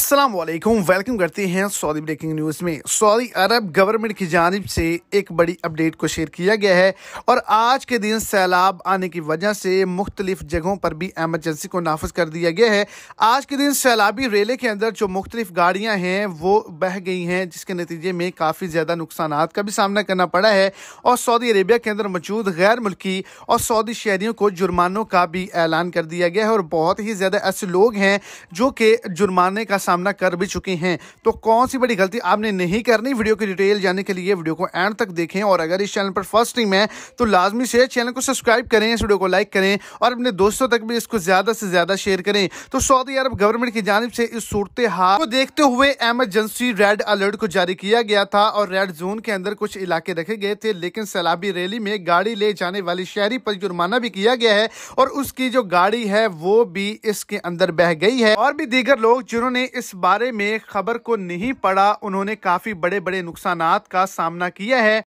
असलम वालेकुम वेलकम करते हैं सऊदी ब्रेकिंग न्यूज़ में सऊदी अरब गवर्नमेंट की जानब से एक बड़ी अपडेट को शेयर किया गया है और आज के दिन सैलाब आने की वजह से मुख्तलिफ जगहों पर भी एमरजेंसी को नाफज कर दिया गया है आज के दिन सैलाबी रेले के अंदर जो मुख्तलिफ गाड़ियाँ हैं वो बह गई हैं जिसके नतीजे में काफ़ी ज़्यादा नुकसान का भी सामना करना पड़ा है और सऊदी अरेबिया के अंदर मौजूद गैर मुल्की और सऊदी शहरीों को जुर्मानों का भी ऐलान कर दिया गया है और बहुत ही ज़्यादा ऐसे लोग हैं जो कि जुर्माने का सामना कर भी चुके हैं तो कौन सी बड़ी गलती आपने नहीं करनी वीडियो की डिटेल जानने के लिए वीडियो को एंड तक देखें और अगर इस चैनल पर फर्स्ट टाइम है तो लाजमी से चैनल को सब्सक्राइब करें इस वीडियो को लाइक करें और अपने दोस्तों तक भी इसको ज़्यादा से ज़्यादा शेयर करें तो सऊदी अरब गवर्नमेंट की जानब से इस सूरत हाल को देखते हुए एमरजेंसी रेड अलर्ट को जारी किया गया था और रेड जोन के अंदर कुछ इलाके रखे गए थे लेकिन सैलाबी रैली में गाड़ी ले जाने वाली शहरी पर जुर्माना भी किया गया है और उसकी जो गाड़ी है वो भी इसके अंदर बह गई है और भी दीगर लोग जिन्होंने इस बारे में खबर को नहीं पढ़ा उन्होंने काफी बड़े बड़े नुकसान का सामना किया है